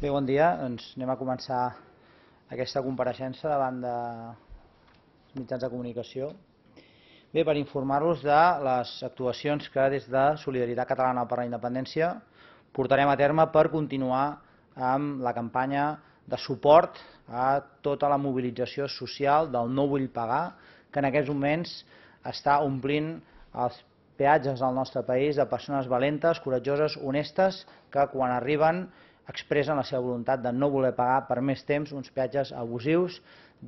Bé, bon dia. Doncs anem a començar aquesta compareixença davant de mitjans de comunicació. Bé, per informar-vos de les actuacions que des de Solidaritat Catalana per la Independència portarem a terme per continuar amb la campanya de suport a tota la mobilització social del No vull pagar, que en aquests moments està omplint els peatges del nostre país de persones valentes, coratjoses, honestes, que quan arriben expressen la seva voluntat de no voler pagar per més temps uns peatges abusius,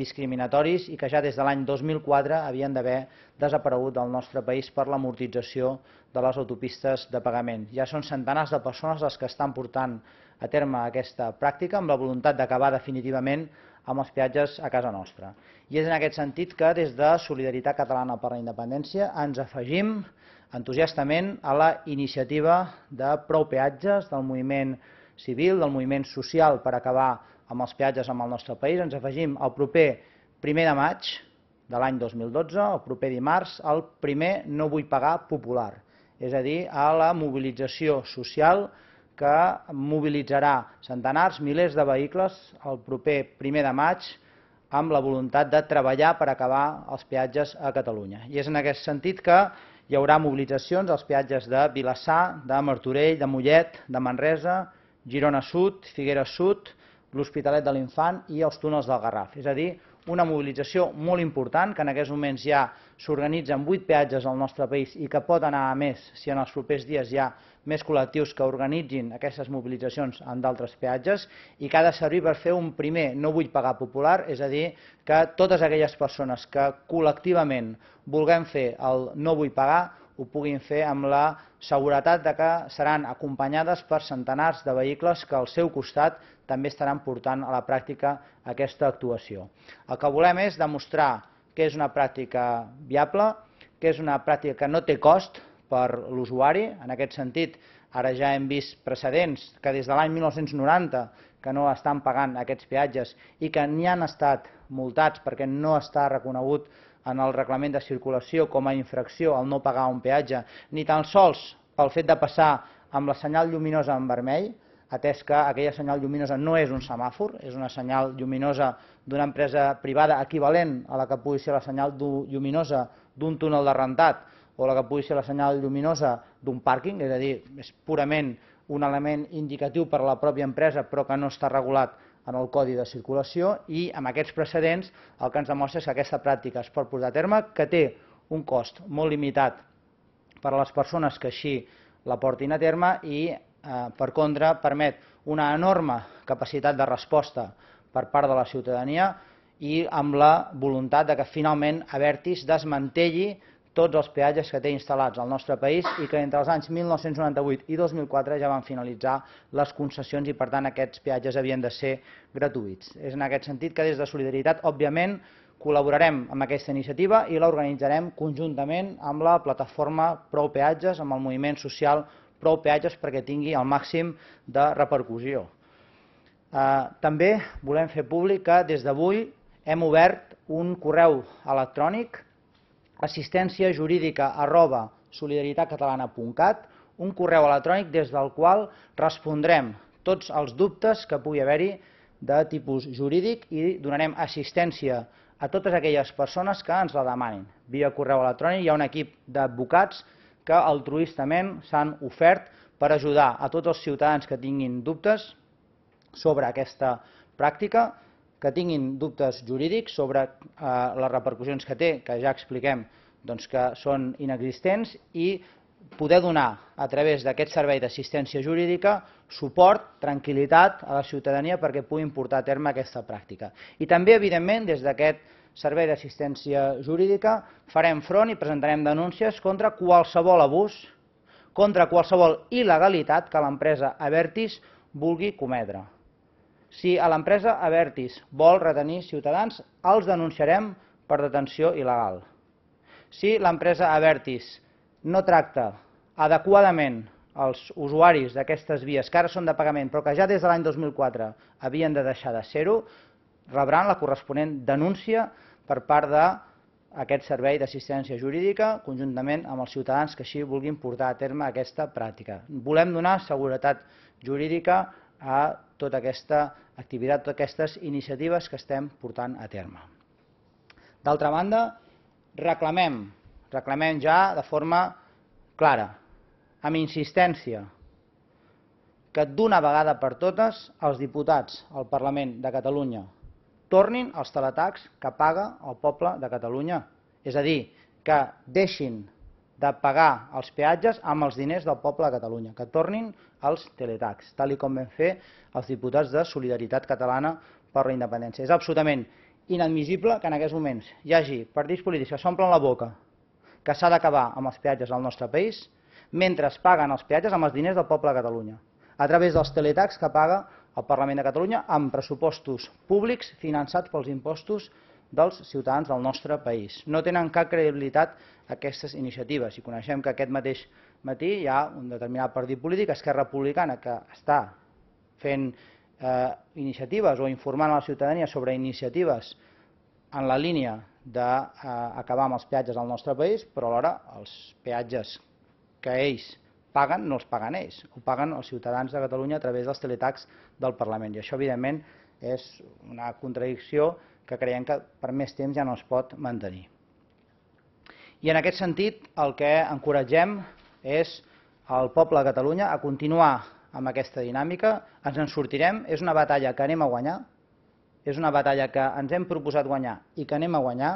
discriminatoris i que ja des de l'any 2004 havien d'haver desaparegut del nostre país per l'amortització de les autopistes de pagament. Ja són centenars de persones les que estan portant a terme aquesta pràctica amb la voluntat d'acabar definitivament amb els peatges a casa nostra. I és en aquest sentit que des de Solidaritat Catalana per la Independència ens afegim entusiastament a la iniciativa de prou peatges del moviment civil, del moviment social per acabar amb els peatges en el nostre país. Ens afegim el proper 1 de maig de l'any 2012, el proper dimarts, el primer No vull pagar popular, és a dir, a la mobilització social que mobilitzarà centenars, milers de vehicles el proper 1 de maig amb la voluntat de treballar per acabar els peatges a Catalunya. I és en aquest sentit que hi haurà mobilitzacions als peatges de Vilassar, de Martorell, de Mollet, de Manresa, Girona Sud, Figueres Sud, l'Hospitalet de l'Infant i els túnels del Garraf. És a dir, una mobilització molt important que en aquests moments ja s'organitzen vuit peatges al nostre país i que pot anar a més si en els propers dies hi ha més col·lectius que organitzin aquestes mobilitzacions en d'altres peatges i que ha de servir per fer un primer no vull pagar popular, és a dir, que totes aquelles persones que col·lectivament vulguem fer el no vull pagar ho puguin fer amb la seguretat de que seran acompanyades per centenars de vehicles que al seu costat també estaran portant a la pràctica aquesta actuació. El que volem és demostrar que és una pràctica viable, que és una pràctica que no té cost per l'usuari. En aquest sentit, ara ja hem vist precedents que des de l'any 1990 que no estan pagant aquests peatges i que n'hi han estat multats perquè no està reconegut en el reglament de circulació com a infracció al no pagar un peatge, ni tan sols pel fet de passar amb la senyal lluminosa en vermell, atès que aquella senyal lluminosa no és un semàfor, és una senyal lluminosa d'una empresa privada equivalent a la que pugui ser la senyal lluminosa d'un túnel de rentat o la que pugui ser la senyal lluminosa d'un pàrquing, és a dir, és purament un element indicatiu per a la pròpia empresa però que no està regulat en el Codi de Circulació i amb aquests precedents el que ens demostra és que aquesta pràctica es pot portar a terme, que té un cost molt limitat per a les persones que així la portin a terme i, eh, per contra, permet una enorme capacitat de resposta per part de la ciutadania i amb la voluntat de que finalment Avertis desmantelli tots els peatges que té instal·lats al nostre país i que entre els anys 1998 i 2004 ja van finalitzar les concessions i per tant aquests peatges havien de ser gratuïts. És en aquest sentit que des de Solidaritat, òbviament, col·laborarem amb aquesta iniciativa i l'organitzarem conjuntament amb la plataforma Prou Peatges, amb el moviment social Prou Peatges perquè tingui el màxim de repercussió. Eh, també volem fer públic que des d'avui hem obert un correu electrònic assistència jurídica arroba solidaritatcatalana.cat, un correu electrònic des del qual respondrem tots els dubtes que pugui haver-hi de tipus jurídic i donarem assistència a totes aquelles persones que ens la demanin. Via correu electrònic hi ha un equip d'advocats que altruistament s'han ofert per ajudar a tots els ciutadans que tinguin dubtes sobre aquesta pràctica que tinguin dubtes jurídics sobre eh, les repercussions que té, que ja expliquem doncs, que són inexistents, i poder donar a través d'aquest servei d'assistència jurídica suport, tranquil·litat a la ciutadania perquè puguin portar a terme aquesta pràctica. I també, evidentment, des d'aquest servei d'assistència jurídica farem front i presentarem denúncies contra qualsevol abús, contra qualsevol il·legalitat que l'empresa Avertis vulgui cometre. Si a l'empresa Avertis vol retenir ciutadans, els denunciarem per detenció il·legal. Si l'empresa Avertis no tracta adequadament els usuaris d'aquestes vies que ara són de pagament però que ja des de l'any 2004 havien de deixar de ser-ho, rebran la corresponent denúncia per part de aquest servei d'assistència jurídica conjuntament amb els ciutadans que així vulguin portar a terme aquesta pràctica. Volem donar seguretat jurídica a tota aquesta activitat, totes aquestes iniciatives que estem portant a terme. D'altra banda, reclamem, reclamem ja de forma clara, amb insistència, que d'una vegada per totes els diputats al Parlament de Catalunya tornin els teletacs que paga el poble de Catalunya. És a dir, que deixin de pagar els peatges amb els diners del poble de Catalunya, que tornin als teletacs, tal i com vam fer els diputats de Solidaritat Catalana per la Independència. És absolutament inadmissible que en aquests moments hi hagi partits polítics que s'omplen la boca que s'ha d'acabar amb els peatges al nostre país, mentre es paguen els peatges amb els diners del poble de Catalunya, a través dels teletacs que paga el Parlament de Catalunya amb pressupostos públics finançats pels impostos públics dels ciutadans del nostre país. No tenen cap credibilitat aquestes iniciatives i coneixem que aquest mateix matí hi ha un determinat partit polític, Esquerra Republicana, que està fent eh, iniciatives o informant a la ciutadania sobre iniciatives en la línia d'acabar eh, amb els peatges al nostre país, però alhora els peatges que ells paguen no els paguen ells, ho paguen els ciutadans de Catalunya a través dels teletacs del Parlament. I això, evidentment, és una contradicció que creiem que per més temps ja no es pot mantenir. I en aquest sentit el que encoratgem és el poble de Catalunya a continuar amb aquesta dinàmica, ens en sortirem, és una batalla que anem a guanyar, és una batalla que ens hem proposat guanyar i que anem a guanyar,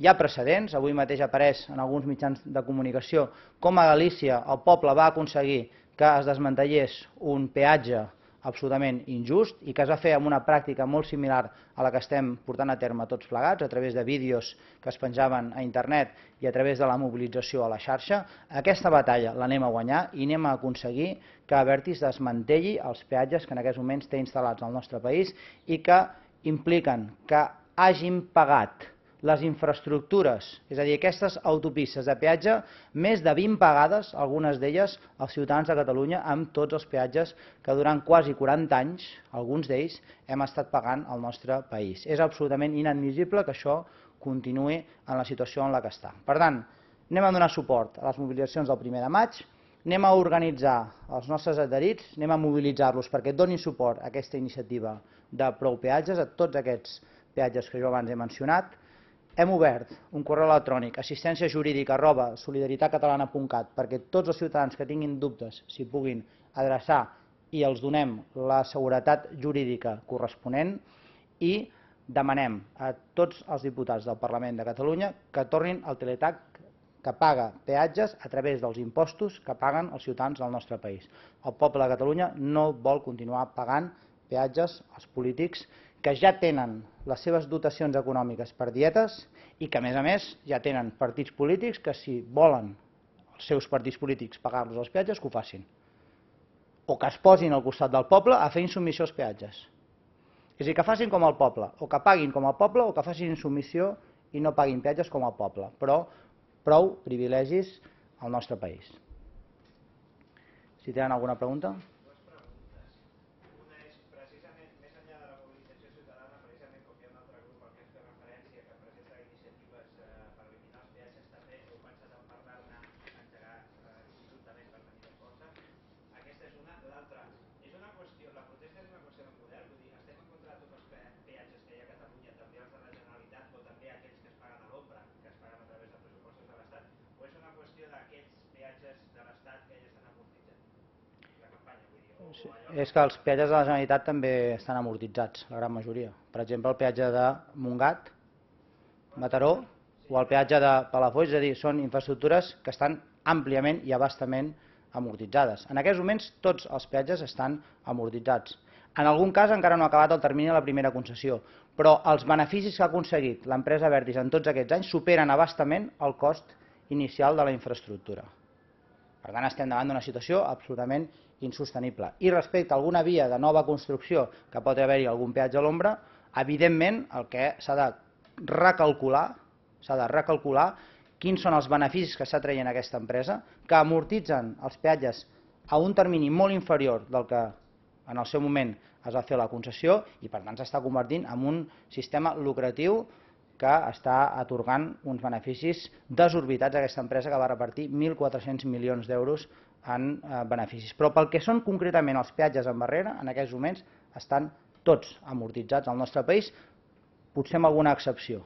hi ha precedents, avui mateix apareix en alguns mitjans de comunicació com a Galícia el poble va aconseguir que es desmantellés un peatge absolutament injust i que es va fer amb una pràctica molt similar a la que estem portant a terme tots plegats, a través de vídeos que es penjaven a internet i a través de la mobilització a la xarxa. Aquesta batalla l'anem a guanyar i anem a aconseguir que Avertis desmantelli els peatges que en aquests moments té instal·lats al nostre país i que impliquen que hagin pagat les infraestructures, és a dir, aquestes autopistes de peatge, més de 20 vegades, algunes d'elles, els ciutadans de Catalunya, amb tots els peatges que durant quasi 40 anys, alguns d'ells, hem estat pagant al nostre país. És absolutament inadmissible que això continuï en la situació en la que està. Per tant, anem a donar suport a les mobilitzacions del 1 de maig, anem a organitzar els nostres adherits, anem a mobilitzar-los perquè donin suport a aquesta iniciativa de prou peatges, a tots aquests peatges que jo abans he mencionat, hem obert un correu electrònic assistenciajuridica.solidaritatcatalana.cat arroba solidaritatcatalana.cat perquè tots els ciutadans que tinguin dubtes s'hi puguin adreçar i els donem la seguretat jurídica corresponent i demanem a tots els diputats del Parlament de Catalunya que tornin al teletac que paga peatges a través dels impostos que paguen els ciutadans del nostre país. El poble de Catalunya no vol continuar pagant peatges als polítics que ja tenen les seves dotacions econòmiques per dietes i que, a més a més, ja tenen partits polítics que, si volen els seus partits polítics pagar-los els peatges, que ho facin. O que es posin al costat del poble a fer insubmissió als peatges. És a dir, que facin com el poble, o que paguin com el poble, o que facin insubmissió i no paguin peatges com el poble. Però prou privilegis al nostre país. Si tenen alguna pregunta... Doncs, és que els peatges de la Generalitat també estan amortitzats, la gran majoria. Per exemple, el peatge de Montgat, Mataró, o el peatge de Palafoix, és a dir, són infraestructures que estan àmpliament i abastament amortitzades. En aquests moments tots els peatges estan amortitzats. En algun cas encara no ha acabat el termini de la primera concessió, però els beneficis que ha aconseguit l'empresa Vertis en tots aquests anys superen abastament el cost inicial de la infraestructura. Per tant, estem davant d'una situació absolutament insostenible. I respecte a alguna via de nova construcció que pot haver-hi algun peatge a l'ombra, evidentment el que s'ha de recalcular s'ha de recalcular quins són els beneficis que s'ha traient aquesta empresa, que amortitzen els peatges a un termini molt inferior del que en el seu moment es va fer la concessió i per tant s'està convertint en un sistema lucratiu que està atorgant uns beneficis desorbitats a aquesta empresa que va repartir 1.400 milions d'euros en eh, beneficis. Però pel que són concretament els peatges en barrera, en aquests moments estan tots amortitzats al nostre país, potser amb alguna excepció.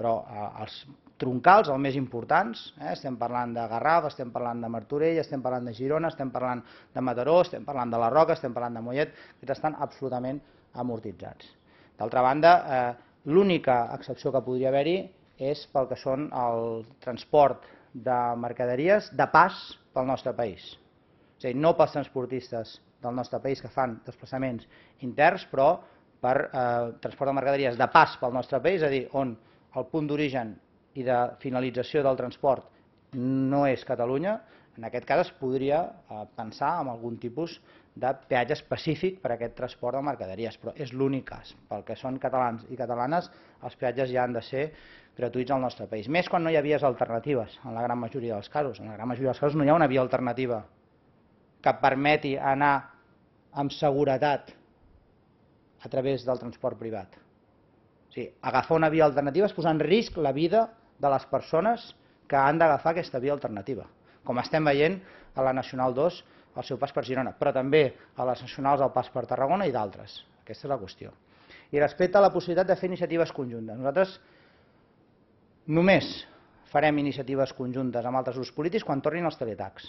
Però eh, els troncals, els més importants, eh? estem parlant de Garraf, estem parlant de Martorell, estem parlant de Girona, estem parlant de Mataró, estem parlant de la Roca, estem parlant de Mollet, que estan absolutament amortitzats. D'altra banda, eh, l'única excepció que podria haver-hi és pel que són el transport de mercaderies de pas pel nostre país. És a dir, no pels transportistes del nostre país que fan desplaçaments interns, però per eh, transport de mercaderies de pas pel nostre país, és a dir, on el punt d'origen i de finalització del transport no és Catalunya, en aquest cas es podria eh, pensar en algun tipus de peatge específic per a aquest transport de mercaderies, però és l'únic cas. Pel que són catalans i catalanes, els peatges ja han de ser gratuïts al nostre país. Més quan no hi ha vies alternatives, en la gran majoria dels casos. En la gran majoria dels casos no hi ha una via alternativa que permeti anar amb seguretat a través del transport privat. O sigui, agafar una via alternativa és posar en risc la vida de les persones que han d'agafar aquesta via alternativa. Com estem veient a la Nacional 2, el seu pas per Girona, però també a les nacionals al pas per Tarragona i d'altres. Aquesta és la qüestió. I respecte a la possibilitat de fer iniciatives conjuntes, nosaltres només farem iniciatives conjuntes amb altres grups polítics quan tornin els teletacs.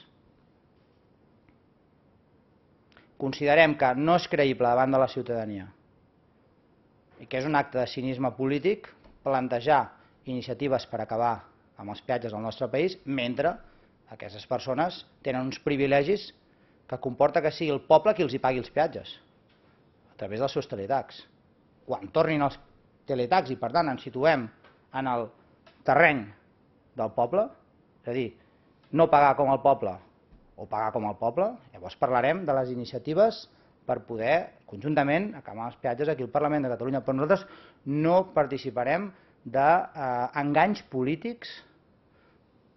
Considerem que no és creïble davant de la ciutadania i que és un acte de cinisme polític plantejar iniciatives per acabar amb els peatges del nostre país mentre aquestes persones tenen uns privilegis que comporta que sigui el poble qui els hi pagui els peatges, a través dels seus teletacs. Quan tornin els teletacs i per tant ens situem en el terreny del poble, és a dir, no pagar com el poble o pagar com el poble, llavors parlarem de les iniciatives per poder, conjuntament, acabar els peatges aquí al Parlament de Catalunya, però nosaltres no participarem d'enganys eh, polítics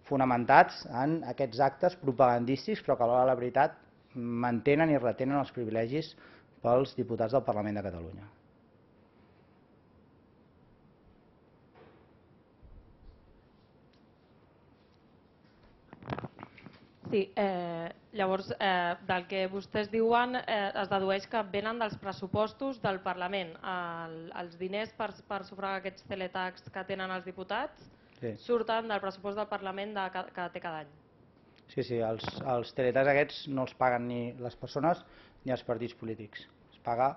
fonamentats en aquests actes propagandístics, però que a l'hora de la veritat mantenen i retenen els privilegis pels diputats del Parlament de Catalunya. Sí, eh, llavors eh, del que vostès diuen eh, es dedueix que venen dels pressupostos del Parlament, el, els diners per, per sufragar aquests teletacs que tenen els diputats sí. surten del pressupost del Parlament de, que, que té cada any. Sí, sí, els, els teletats aquests no els paguen ni les persones ni els partits polítics. Es paga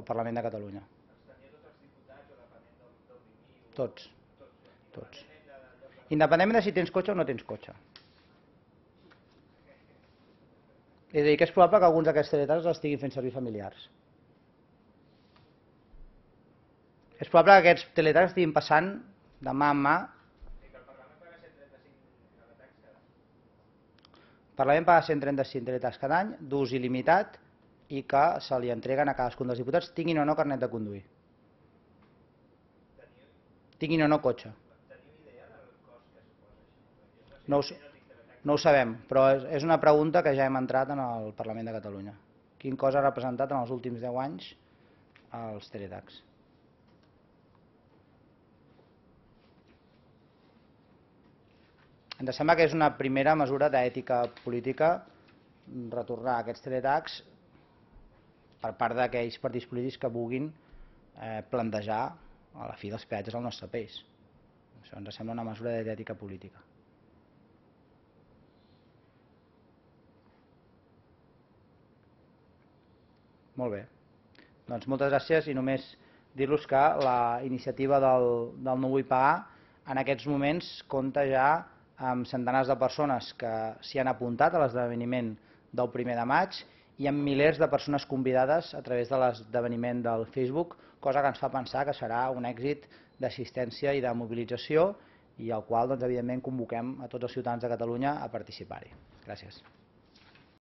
el Parlament de Catalunya. Tots. Tots. Independentment de si tens cotxe o no tens cotxe. És a dir, que és probable que alguns d'aquests teletats els estiguin fent servir familiars. És probable que aquests teletats estiguin passant de mà en mà Parlament paga 135 dretes cada any d'ús il·limitat i que se li entreguen a cadascun dels diputats, tinguin o no carnet de conduir. Tinguin o no cotxe. No ho, no ho sabem, però és, és una pregunta que ja hem entrat en el Parlament de Catalunya. Quin cosa ha representat en els últims 10 anys els teletacs? Ens sembla que és una primera mesura d'ètica política retornar aquests teletacs per part d'aquells partits polítics que vulguin eh, plantejar a la fi dels peatges al nostre país. Això ens sembla una mesura d'ètica política. Molt bé. Doncs moltes gràcies i només dir-los que la iniciativa del, del No vull pagar en aquests moments compta ja amb centenars de persones que s'hi han apuntat a l'esdeveniment del primer de maig i amb milers de persones convidades a través de l'esdeveniment del Facebook, cosa que ens fa pensar que serà un èxit d'assistència i de mobilització i al qual, doncs, evidentment, convoquem a tots els ciutadans de Catalunya a participar-hi. Gràcies.